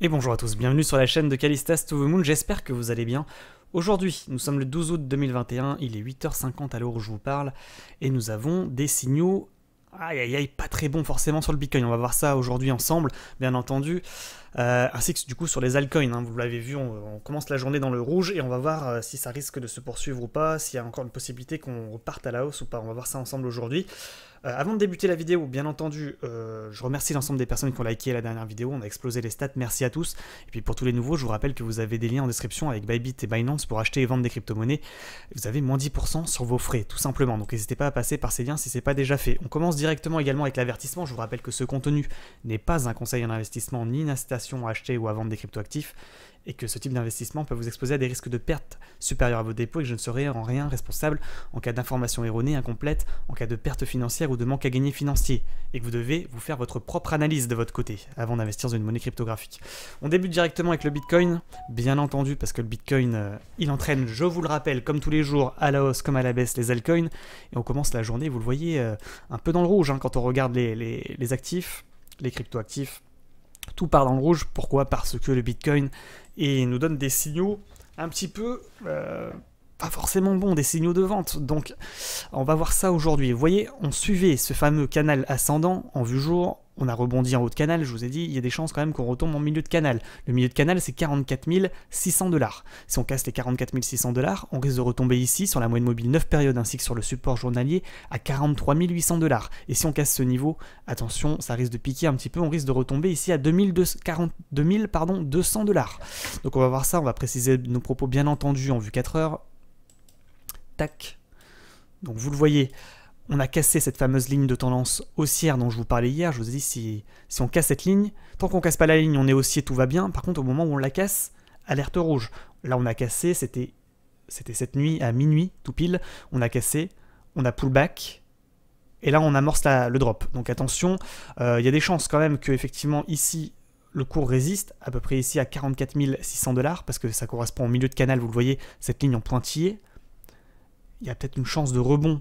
Et bonjour à tous, bienvenue sur la chaîne de Calistas to the Moon, j'espère que vous allez bien. Aujourd'hui, nous sommes le 12 août 2021, il est 8h50 à l'heure où je vous parle, et nous avons des signaux aïe aïe aïe, pas très bons forcément sur le Bitcoin. On va voir ça aujourd'hui ensemble, bien entendu, euh, ainsi que du coup sur les altcoins. Hein, vous l'avez vu, on, commence la journée dans le rouge et on va voir euh, si ça risque de se poursuivre ou pas, s'il y a encore une possibilité qu'on reparte à la hausse ou pas. On va voir ça ensemble aujourd'hui. Euh, avant de débuter la vidéo, bien entendu, euh, je remercie l'ensemble des personnes qui ont liké la dernière vidéo, on a explosé les stats, merci à tous. Et puis pour tous les nouveaux, je vous rappelle que vous avez des liens en description avec Bybit et Binance pour acheter et vendre des crypto-monnaies. Vous avez moins 10% sur vos frais, tout simplement, donc n'hésitez pas à passer par ces liens si ce n'est pas déjà fait. On commence directement également avec l'avertissement, je vous rappelle que ce contenu n'est pas un conseil en investissement ni une incitation à acheter ou à vendre des crypto-actifs, et que ce type d'investissement peut vous exposer à des risques de perte supérieurs à vos dépôts et que je ne serai en rien responsable en cas d'information erronée, incomplète, en cas de perte financière ou de manque à gagner financier, et que vous devez vous faire votre propre analyse de votre côté avant d'investir dans une monnaie cryptographique. On débute directement avec le Bitcoin, bien entendu, parce que le Bitcoin, euh, il entraîne, je vous le rappelle, comme tous les jours, à la hausse comme à la baisse les altcoins, et on commence la journée, vous le voyez, euh, un peu dans le rouge hein, quand on regarde les, les, les actifs, les cryptoactifs. Tout part dans le rouge. Pourquoi Parce que le Bitcoin et nous donne des signaux un petit peu euh, pas forcément bons, des signaux de vente. Donc on va voir ça aujourd'hui. Vous voyez, on suivait ce fameux canal ascendant en vue jour, on a rebondi en haut de canal, je vous ai dit, il y a des chances quand même qu'on retombe en milieu de canal. Le milieu de canal, c'est 44 600 dollars. Si on casse les 44 600 dollars, on risque de retomber ici sur la moyenne mobile 9 périodes ainsi que sur le support journalier à 43 800 dollars. Et si on casse ce niveau, attention, ça risque de piquer un petit peu, on risque de retomber ici à 2200, 200 dollars. Donc on va voir ça, on va préciser nos propos bien entendu en vue 4 heures. Tac. Donc vous le voyez, on a cassé cette fameuse ligne de tendance haussière dont je vous parlais hier. Je vous ai dit, si, on casse cette ligne, tant qu'on casse pas la ligne, on est haussier, tout va bien. Par contre, au moment où on la casse, alerte rouge. Là, on a cassé, c'était cette nuit à minuit, tout pile. On a cassé, on a pullback. Et là, on amorce le drop. Donc attention, euh, il y a des chances quand même que effectivement ici, le cours résiste à peu près ici à 44 600 dollars parce que ça correspond au milieu de canal. Vous le voyez, cette ligne en pointillé. Il y a peut-être une chance de rebond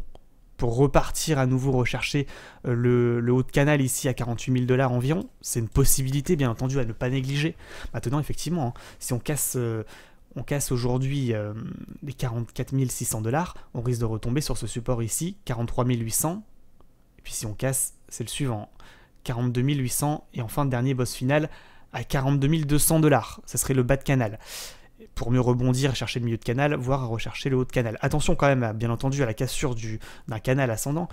pour repartir à nouveau rechercher euh, le, haut de canal ici à 48 000 dollars environ. C'est une possibilité, bien entendu, à ne pas négliger. Maintenant, effectivement, hein, si on casse euh, on casse aujourd'hui euh, les 44 600 dollars, on risque de retomber sur ce support ici, 43 800. Et puis si on casse, c'est le suivant, 42 800. Et enfin, dernier boss final à 42 200 dollars. Ce serait le bas de canal pour mieux rebondir, chercher le milieu de canal, voire à rechercher le haut de canal. Attention quand même, bien entendu, à la cassure d'un canal ascendant.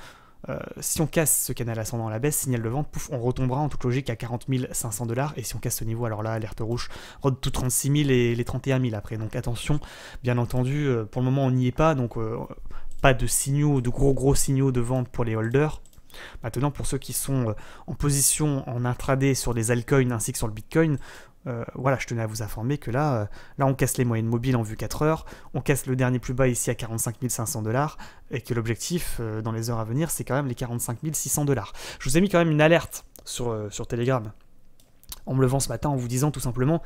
Euh, si on casse ce canal ascendant à la baisse, signal de vente, pouf, on retombera en toute logique à 40 500 dollars. Et si on casse ce niveau, alors là, alerte rouge, rentre tout 36 000 et les 31 000 après. Donc attention, bien entendu, euh, pour le moment, on n'y est pas. Donc euh, pas de signaux, de gros gros signaux de vente pour les holders. Maintenant, pour ceux qui sont en position en intraday sur les altcoins ainsi que sur le bitcoin, euh, voilà, je tenais à vous informer que là, euh, là, on casse les moyennes mobiles en vue 4 heures, on casse le dernier plus bas ici à 45 500 dollars, et que l'objectif euh, dans les heures à venir, c'est quand même les 45 600 dollars. Je vous ai mis quand même une alerte sur, sur Telegram en me levant ce matin en vous disant tout simplement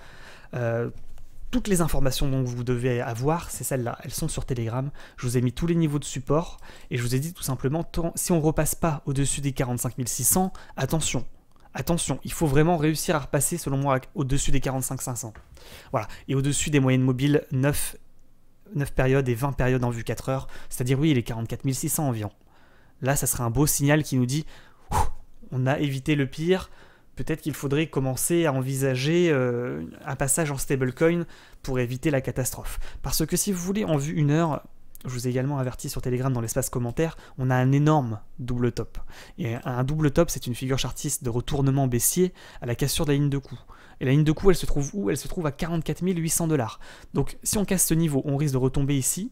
toutes les informations dont vous devez avoir, c'est celles-là. Elles sont sur Telegram. Je vous ai mis tous les niveaux de support et je vous ai dit tout simplement si on repasse pas au-dessus des 45 600, attention, Attention, il faut vraiment réussir à repasser, selon moi, au-dessus des 45-500. Voilà. Et au-dessus des moyennes mobiles 9, périodes et 20 périodes en vue 4 heures. C'est-à-dire, oui, les 44 600 environ. Là, ça serait un beau signal qui nous dit on a évité le pire. Peut-être qu'il faudrait commencer à envisager euh, un passage en stablecoin pour éviter la catastrophe. Parce que si vous voulez, en vue 1 heure, je vous ai également averti sur Telegram dans l'espace commentaire, on a un énorme double top. Et un double top, c'est une figure chartiste de retournement baissier à la cassure de la ligne de coup. Et la ligne de coup, elle se trouve où Elle se trouve à 44 800 dollars. Donc si on casse ce niveau, on risque de retomber ici,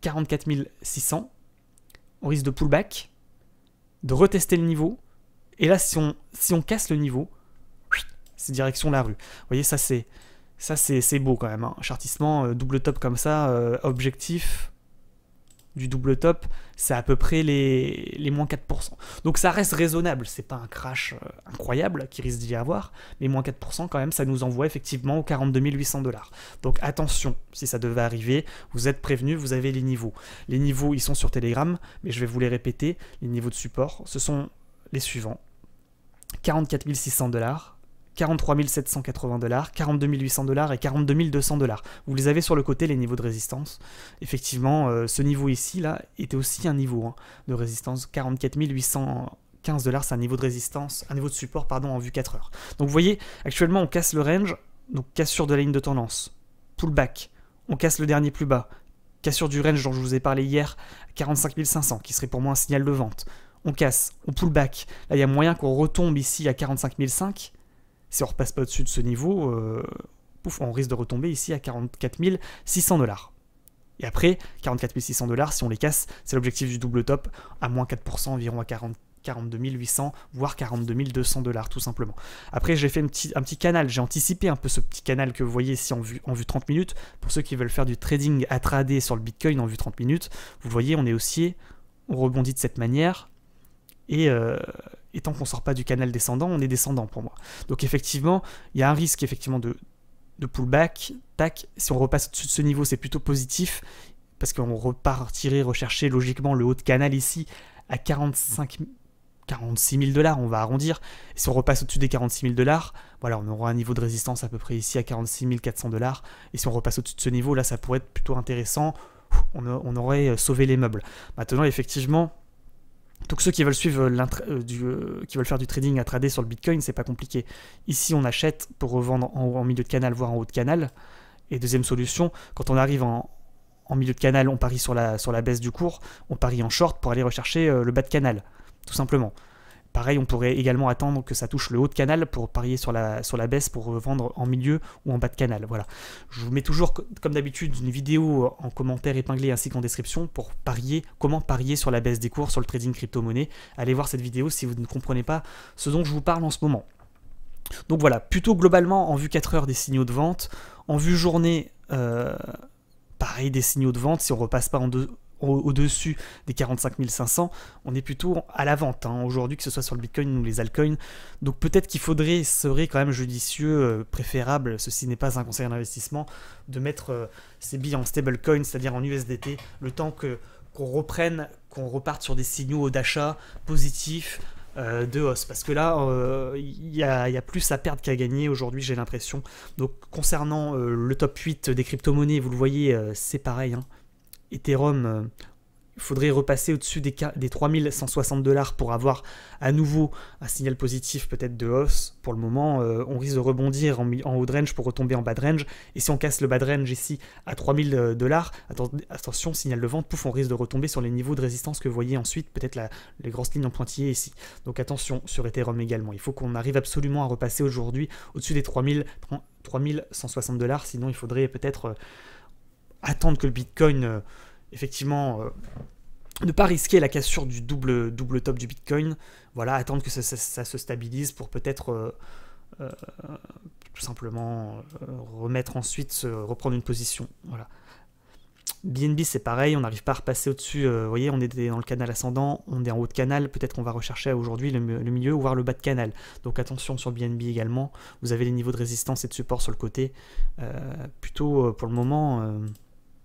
44 600. On risque de pullback, de retester le niveau. Et là, si on, si on casse le niveau, c'est direction la rue. Vous voyez, ça c'est... Ça, c'est beau quand même. un hein. Chartissement, euh, double top comme ça, euh, objectif, du double top, c'est à peu près les, moins 4%. Donc ça reste raisonnable, c'est pas un crash euh, incroyable qui risque d'y avoir, mais moins 4% quand même, ça nous envoie effectivement aux 42 800 dollars. Donc attention, si ça devait arriver, vous êtes prévenus, vous avez les niveaux. Les niveaux, ils sont sur Telegram, mais je vais vous les répéter, les niveaux de support, ce sont les suivants. 44 600 dollars, 43 780 dollars, 42 800 dollars et 42 200 dollars. Vous les avez sur le côté, les niveaux de résistance. Effectivement, euh, ce niveau ici, là, était aussi un niveau hein, de résistance. 44 815 dollars, c'est un niveau de résistance, un niveau de support, pardon, en vue 4 heures. Donc vous voyez, actuellement, on casse le range, donc cassure de la ligne de tendance, pullback, on casse le dernier plus bas, cassure du range dont je vous ai parlé hier, 45 500, qui serait pour moi un signal de vente. On casse, on pull back. Là, il y a moyen qu'on retombe ici à 45 500 si on repasse pas au-dessus de ce niveau, euh, pouf, on risque de retomber ici à 44 600 dollars. Et après, 44 600 dollars, si on les casse, c'est l'objectif du double top, à moins 4% environ à 40, 42 800, voire 42 200 dollars tout simplement. Après, j'ai fait un petit, canal, j'ai anticipé un peu ce petit canal que vous voyez ici en vue, en vue 30 minutes. Pour ceux qui veulent faire du trading à trader sur le Bitcoin en vue 30 minutes, vous voyez, on est haussier, on rebondit de cette manière. Et, euh, et tant qu'on sort pas du canal descendant, on est descendant pour moi. Donc effectivement, il y a un risque effectivement de, de pullback. Tac, si on repasse au-dessus de ce niveau, c'est plutôt positif parce qu'on repartirait rechercher logiquement le haut de canal ici à 45 46 000 dollars, on va arrondir. Et si on repasse au-dessus des 46 000 dollars, voilà, on aura un niveau de résistance à peu près ici à 46 400 dollars. Et si on repasse au-dessus de ce niveau, là, ça pourrait être plutôt intéressant. on aurait euh, sauvé les meubles. Maintenant, effectivement, donc ceux qui veulent suivre euh, euh, du, euh, qui veulent faire du trading à trader sur le Bitcoin, c'est pas compliqué. Ici, on achète pour revendre en, milieu de canal, voire en haut de canal. Et deuxième solution, quand on arrive en, milieu de canal, on parie sur la, sur la baisse du cours, on parie en short pour aller rechercher le bas de canal, tout simplement. Pareil, on pourrait également attendre que ça touche le haut de canal pour parier sur la, sur la baisse, pour vendre en milieu ou en bas de canal. Voilà. Je vous mets toujours, comme d'habitude, une vidéo en commentaire épinglé ainsi qu'en description pour parier, comment parier sur la baisse des cours sur le trading crypto-monnaie. Allez voir cette vidéo si vous ne comprenez pas ce dont je vous parle en ce moment. Donc voilà, plutôt globalement en vue 4 heures des signaux de vente, en vue journée, euh, pareil des signaux de vente si on repasse pas en deux, au-dessus des 45 500, on est plutôt à la vente hein. aujourd'hui, que ce soit sur le Bitcoin ou les altcoins. Donc peut-être qu'il faudrait, serait quand même judicieux, euh, préférable, ceci n'est pas un conseil d'investissement, de mettre ces euh, billes en stablecoin, c'est-à-dire en USDT, le temps que qu'on reprenne, qu'on reparte sur des signaux d'achat positifs euh, de hausse. Parce que là, il y, a plus à perdre qu'à gagner aujourd'hui, j'ai l'impression. Donc concernant le top 8 des crypto-monnaies, vous le voyez, c'est pareil. Hein. Ethereum, euh, il faudrait repasser au-dessus des, des 3160 dollars pour avoir à nouveau un signal positif peut-être de hausse. Pour le moment, euh, on risque de rebondir en, haut de range pour retomber en bas range. Et si on casse le bas range ici à 3000 euh, dollars, attention, signal de vente, pouf, on risque de retomber sur les niveaux de résistance que vous voyez ensuite, peut-être les grosses lignes en pointillés ici. Donc attention sur Ethereum également. Il faut qu'on arrive absolument à repasser aujourd'hui au-dessus des 3000, 3160 dollars, sinon il faudrait peut-être attendre que le Bitcoin, euh, effectivement, euh, ne pas risquer la cassure du double, double top du Bitcoin. Voilà, attendre que ça, se stabilise pour peut-être euh, tout simplement remettre ensuite, reprendre une position. Voilà. BNB c'est pareil, on n'arrive pas à repasser au-dessus, vous voyez, on était dans le canal ascendant, on est en haut de canal, peut-être qu'on va rechercher aujourd'hui le, milieu ou voir le bas de canal. Donc attention sur BNB également, vous avez les niveaux de résistance et de support sur le côté, plutôt pour le moment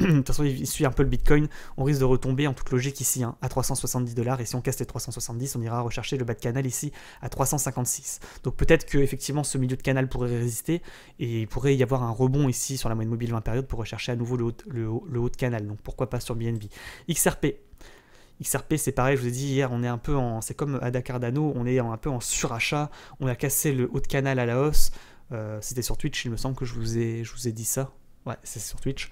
de toute façon, il suit un peu le Bitcoin. On risque de retomber en toute logique ici hein, à 370 dollars. Et si on casse les 370, on ira rechercher le bas de canal ici à 356. Donc peut-être que effectivement ce milieu de canal pourrait résister et il pourrait y avoir un rebond ici sur la moyenne mobile 20 périodes pour rechercher à nouveau le haut, le de canal. Donc pourquoi pas sur BNB. XRP. XRP, c'est pareil, je vous ai dit hier, on est un peu en. C'est comme Ada Cardano, on est un peu en surachat. On a cassé le haut de canal à la hausse. Euh, c'était sur Twitch, il me semble que je vous ai, je vous ai dit ça. Ouais, c'est sur Twitch.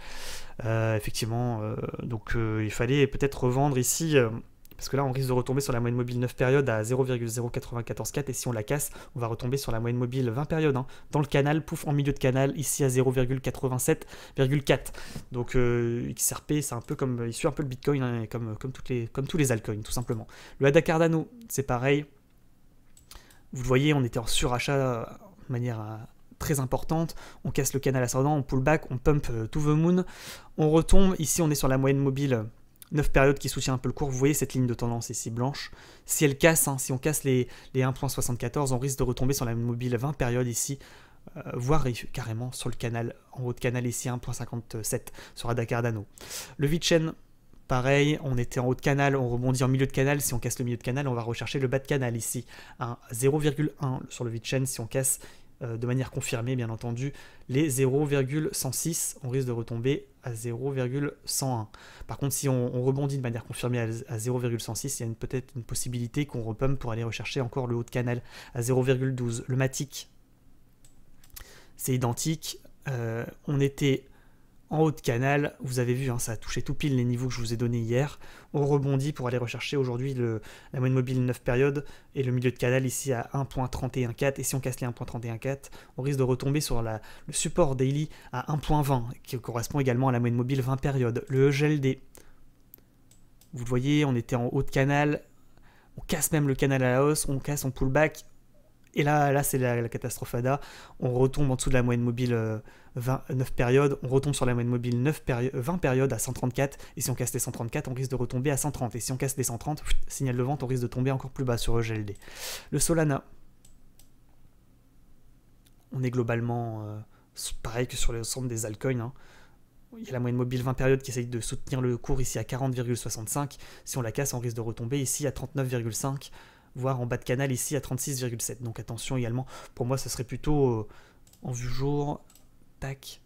Euh, effectivement, euh, donc euh, il fallait peut-être revendre ici, parce que là on risque de retomber sur la moyenne mobile 9 périodes à 0,0944, et si on la casse, on va retomber sur la moyenne mobile 20 périodes. Hein. dans le canal, pouf, en milieu de canal, ici à 0,87,4. Donc XRP, c'est un peu comme, il suit un peu le Bitcoin, hein, comme, comme, toutes les, comme tous les altcoins, tout simplement. Le ADA Cardano, c'est pareil. Vous le voyez, on était en surachat de manière à très importante, on casse le canal ascendant, on pull back, on pump euh, to the moon, on retombe, ici on est sur la moyenne mobile 9 euh, périodes qui soutient un peu le cours, vous voyez cette ligne de tendance ici blanche, si elle casse, hein, si on casse les, 1.74, on risque de retomber sur la mobile 20 périodes ici, euh, voire carrément sur le canal, en haut de canal ici 1.57 sur Ada Cardano. Le chaîne, pareil, on était en haut de canal, on rebondit en milieu de canal, si on casse le milieu de canal, on va rechercher le bas de canal ici, 0,1 sur le chaîne si on casse euh, de manière confirmée bien entendu, les 0,106, on risque de retomber à 0,101. Par contre, si on, rebondit de manière confirmée à, 0,106, il y a peut-être une possibilité qu'on repumpe pour aller rechercher encore le haut de canal à 0,12. Le Matic, c'est identique. Euh, on était en haut de canal, vous avez vu, hein, ça a touché tout pile les niveaux que je vous ai donnés hier. On rebondit pour aller rechercher aujourd'hui la moyenne mobile 9 périodes et le milieu de canal ici à 1.314. Et si on casse les 1.314, on risque de retomber sur le support daily à 1.20, qui correspond également à la moyenne mobile 20 périodes, le EGLD. Vous le voyez, on était en haut de canal, on casse même le canal à la hausse, on casse, on pullback. Et là, là c'est la, catastrophe ADA, On retombe en dessous de la moyenne mobile 29 euh, euh, périodes. On retombe sur la moyenne mobile 9 20 périodes à 134. Et si on casse les 134, on risque de retomber à 130. Et si on casse les 130, signal de vente, on risque de tomber encore plus bas sur EGLD. Le Solana. On est globalement euh, pareil que sur le centre des altcoins. Hein. Il y a la moyenne mobile 20 périodes qui essaye de soutenir le cours ici à 40,65. Si on la casse, on risque de retomber ici à 39,5 voire en bas de canal ici à 36,7. Donc attention également, pour moi ce serait plutôt euh, en vue jour, tac,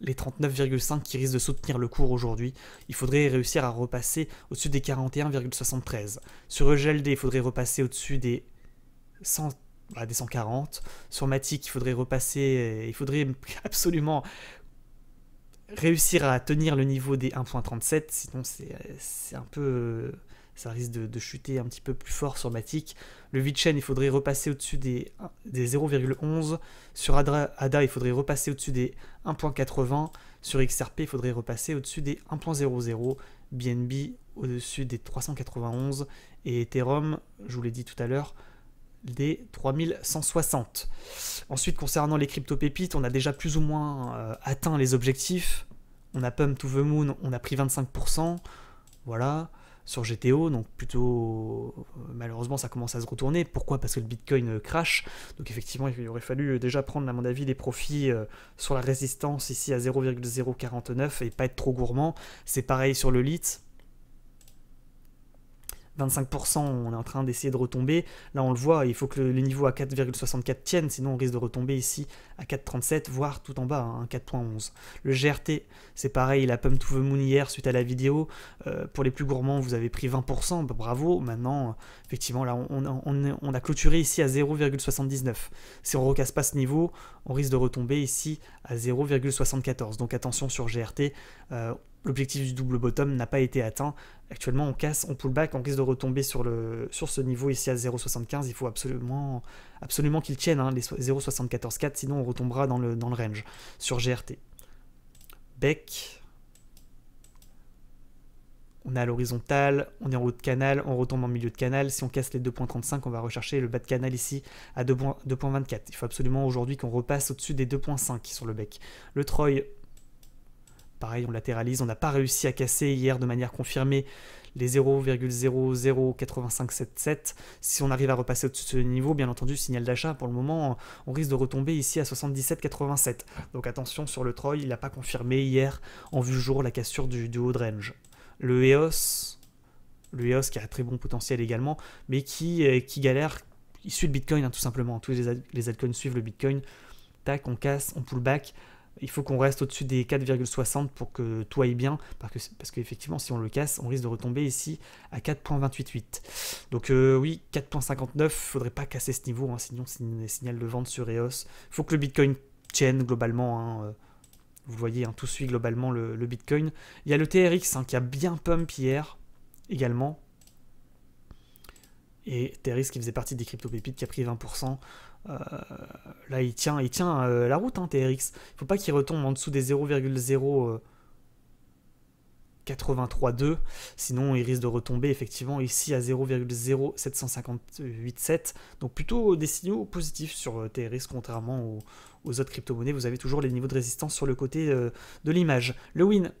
les 39,5 qui risquent de soutenir le cours aujourd'hui. Il faudrait réussir à repasser au-dessus des 41,73. Sur EGLD, il faudrait repasser au-dessus des 100 à bah, des 140. Sur Matic, il faudrait repasser, euh, il faudrait absolument réussir à tenir le niveau des 1.37, sinon euh, c'est un peu ça risque de, chuter un petit peu plus fort sur Matic. Le Vitchen, il faudrait repasser au-dessus des, des 0,11. Sur Ada, il faudrait repasser au-dessus des 1,80. Sur XRP, il faudrait repasser au-dessus des 1,00. BNB, au-dessus des 391. Et Ethereum, je vous l'ai dit tout à l'heure, des 3160. Ensuite, concernant les crypto-pépites, on a déjà plus ou moins euh, atteint les objectifs. On a Pump to the Moon, on a pris 25%. Voilà sur GTO, donc plutôt malheureusement ça commence à se retourner. Pourquoi Parce que le Bitcoin euh, crash. Donc effectivement il aurait fallu euh, déjà prendre à mon avis des profits euh, sur la résistance ici à 0,049 et pas être trop gourmand. C'est pareil sur le LIT. 25%, on est en train d'essayer de retomber. Là, on le voit, il faut que le, les niveaux à 4,64 tiennent, sinon on risque de retomber ici à 4,37, voire tout en bas, hein, 4,11. Le GRT, c'est pareil, il a pump to the moon hier suite à la vidéo. Euh, pour les plus gourmands, vous avez pris 20%, bah, bravo. Maintenant, effectivement, là, on, a clôturé ici à 0,79. Si on recasse pas ce niveau, on risque de retomber ici à 0,74. Donc attention sur GRT. Euh, l'objectif du double bottom n'a pas été atteint. Actuellement, on casse, on pull back, on risque de retomber sur, le, sur ce niveau ici à 0,75. Il faut absolument, absolument qu'il tienne hein, les 0,74,4, sinon on retombera dans le, dans le range sur GRT. Bec. On est à l'horizontale, on est en haut de canal, on retombe en milieu de canal. Si on casse les 2.35, on va rechercher le bas de canal ici à 2.24. Il faut absolument aujourd'hui qu'on repasse au-dessus des 2.5 sur le bec. Le Troy, Pareil, on latéralise, on n'a pas réussi à casser hier de manière confirmée les 0,008577. Si on arrive à repasser au-dessus de ce niveau, bien entendu, signal d'achat, pour le moment, on risque de retomber ici à 77,87. Donc attention sur le Troy, il n'a pas confirmé hier, en vue jour, la cassure du, haut de range. Le EOS, le EOS qui a très bon potentiel également, mais qui, euh, qui galère, il suit le Bitcoin hein, tout simplement. Tous les, les altcoins suivent le Bitcoin. Tac, on casse, on pull back il faut qu'on reste au-dessus des 4,60 pour que tout aille bien, parce que parce qu'effectivement, si on le casse, on risque de retomber ici à 4,288. Donc euh, oui, 4,59, il faudrait pas casser ce niveau, hein, sinon c'est un signal de vente sur EOS. Il faut que le Bitcoin tienne globalement, hein, euh, vous voyez, hein, tout suit globalement le, le, Bitcoin. Il y a le TRX hein, qui a bien pump hier, également. Et TRX qui faisait partie des crypto-pépites qui a pris 20%. Euh, là, il tient, il tient euh, la route, hein, TRX. Il faut pas qu'il retombe en dessous des 0,083.2, euh, sinon il risque de retomber effectivement ici à 0,07587. Donc plutôt des signaux positifs sur TRX, contrairement aux, autres crypto-monnaies. Vous avez toujours les niveaux de résistance sur le côté de l'image. Le win,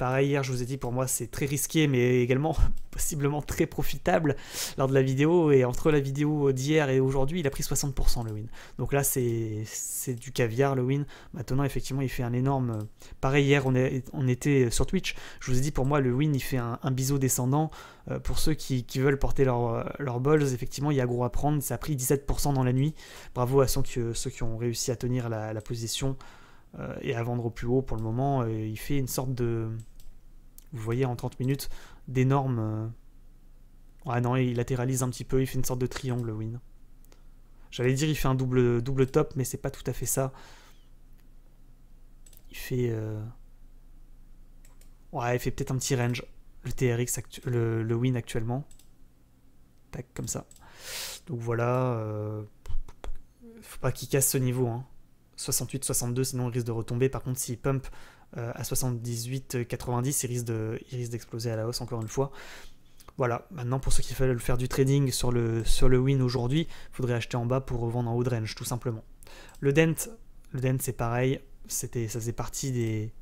Pareil, hier, je vous ai dit, pour moi, c'est très risqué, mais également possiblement très profitable lors de la vidéo. Et entre la vidéo d'hier et aujourd'hui, il a pris 60% le win. Donc là, c'est du caviar le win. Maintenant, effectivement, il fait un énorme. Pareil, hier, on, on était sur Twitch. Je vous ai dit, pour moi, le win, il fait un, un biseau descendant. Euh, pour ceux qui, veulent porter leurs leur effectivement, il y a gros à prendre. Ça a pris 17% dans la nuit. Bravo à ceux qui, ceux qui ont réussi à tenir la, position euh, et à vendre au plus haut pour le moment. Euh, il fait une sorte de. Vous voyez en 30 minutes d'énormes... Euh, ah non, il latéralise un petit peu, il fait une sorte de triangle, Win. J'allais dire il fait un double, double top, mais c'est pas tout à fait ça. Il fait... Euh, ouais, il fait peut-être un petit range. Le TRX, le, le, win actuellement. Tac, comme ça. Donc voilà. Euh, faut pas qu'il casse ce niveau. Hein. 68-62, sinon il risque de retomber. Par contre, s'il pump euh, à 78.90, il risque d'exploser à la hausse encore une fois. Voilà, maintenant pour ceux qui veulent faire du trading sur le, sur le win aujourd'hui, il faudrait acheter en bas pour revendre en haut range, tout simplement. Le dent, le dent c'est pareil, ça faisait partie des,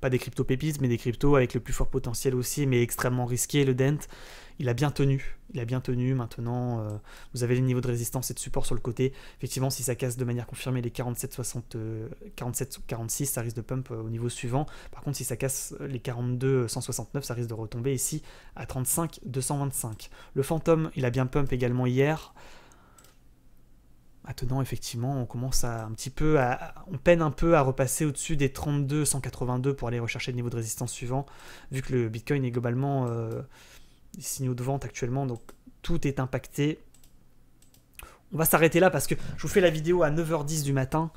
pas des crypto pépites, mais des cryptos avec le plus fort potentiel aussi, mais extrêmement risqué. Le Dent, il a bien tenu. Il a bien tenu. Maintenant, euh, vous avez les niveaux de résistance et de support sur le côté. Effectivement, si ça casse de manière confirmée les 47, 60, 47, 46, ça risque de pump euh, au niveau suivant. Par contre, si ça casse euh, les 42, 169, ça risque de retomber ici à 35, 225. Le Fantôme, il a bien pump également hier maintenant, effectivement, on commence à un petit peu à, on peine un peu à repasser au-dessus des 32 182 pour aller rechercher le niveau de résistance suivant, vu que le Bitcoin est globalement des euh, signaux de vente actuellement, donc tout est impacté. On va s'arrêter là parce que je vous fais la vidéo à 9h10 du matin.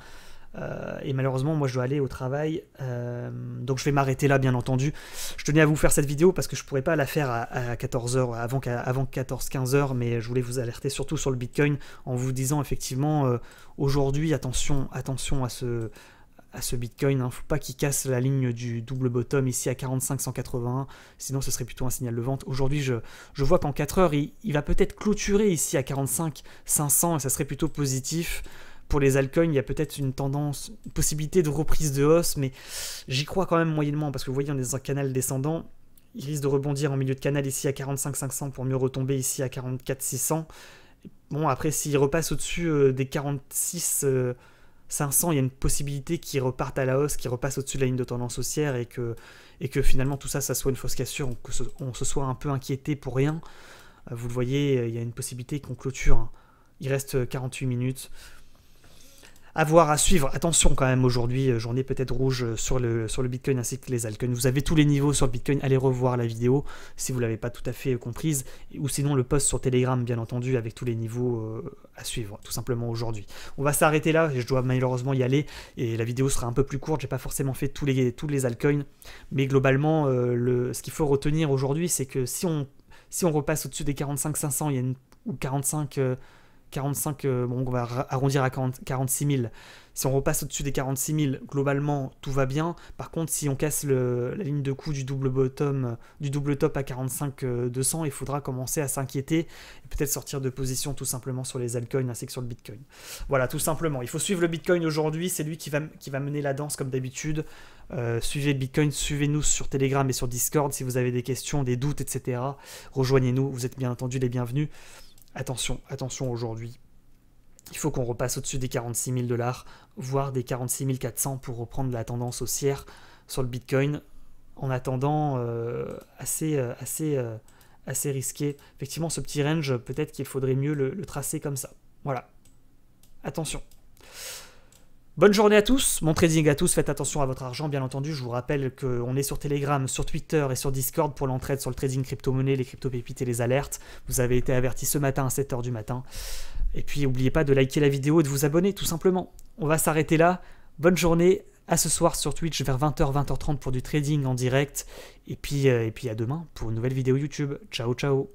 Euh, et malheureusement, moi, je dois aller au travail. Euh, donc, je vais m'arrêter là, bien entendu. Je tenais à vous faire cette vidéo parce que je ne pourrais pas la faire à, 14h, avant, 14-15h, mais je voulais vous alerter surtout sur le Bitcoin en vous disant effectivement, euh, aujourd'hui, attention, attention à ce à ce Bitcoin, ne hein. faut pas qu'il casse la ligne du double bottom ici à 45,181, sinon ce serait plutôt un signal de vente. Aujourd'hui, je, vois qu'en 4 heures, il, va peut-être clôturer ici à 45,500 et ça serait plutôt positif. Pour les altcoins, il y a peut-être une tendance, une possibilité de reprise de hausse, mais j'y crois quand même moyennement parce que vous voyez, on est dans un canal descendant. Il risque de rebondir en milieu de canal ici à 45-500 pour mieux retomber ici à 44-600. Bon, après, s'il repasse au-dessus euh, des 46 500, euh, il y a une possibilité qu'il reparte à la hausse, qu'il repasse au-dessus de la ligne de tendance haussière et que, et que finalement tout ça, ça soit une fausse cassure, qu'on se soit un peu inquiété pour rien. Euh, vous le voyez, il y a une possibilité qu'on clôture. Hein. Il reste 48 minutes avoir à suivre. Attention quand même aujourd'hui, euh, journée peut-être rouge euh, sur le, sur le Bitcoin ainsi que les altcoins. Vous avez tous les niveaux sur le Bitcoin, allez revoir la vidéo si vous ne l'avez pas tout à fait euh, comprise, ou sinon le post sur Telegram bien entendu avec tous les niveaux à suivre tout simplement aujourd'hui. On va s'arrêter là, je dois malheureusement y aller et la vidéo sera un peu plus courte, j'ai pas forcément fait tous les, tous les altcoins, mais globalement ce qu'il faut retenir aujourd'hui c'est que si on, si on repasse au-dessus des 45 500, il y a une, ou 45... 45, euh, bon, on va arrondir à 46 000. Si on repasse au-dessus des 46 000, globalement, tout va bien. Par contre, si on casse la ligne de coût du double bottom, euh, du double top à 45 200, euh, il faudra commencer à s'inquiéter et peut-être sortir de position tout simplement sur les altcoins ainsi que sur le Bitcoin. Voilà, tout simplement. Il faut suivre le Bitcoin aujourd'hui. C'est lui qui va, mener la danse comme d'habitude. suivez Bitcoin, suivez-nous sur Telegram et sur Discord si vous avez des questions, des doutes, etc. Rejoignez-nous. Vous êtes bien entendu les bienvenus. Attention, attention aujourd'hui. Il faut qu'on repasse au-dessus des 46 000 dollars, voire des 46 400 pour reprendre la tendance haussière sur le Bitcoin. En attendant, euh, assez, euh, assez, euh, assez risqué. Effectivement, ce petit range, peut-être qu'il faudrait mieux le tracer comme ça. Voilà. Attention. Bonne journée à tous, mon trading à tous, faites attention à votre argent bien entendu, je vous rappelle qu'on est sur Telegram, sur Twitter et sur Discord pour l'entraide sur le trading crypto-monnaie, les crypto-pépites et les alertes. Vous avez été avertis ce matin à 7h du matin. Et puis n'oubliez pas de liker la vidéo et de vous abonner tout simplement. On va s'arrêter là, bonne journée, à ce soir sur Twitch vers 20h, 20h30 pour du trading en direct. Et puis, euh, et puis à demain pour une nouvelle vidéo YouTube. Ciao ciao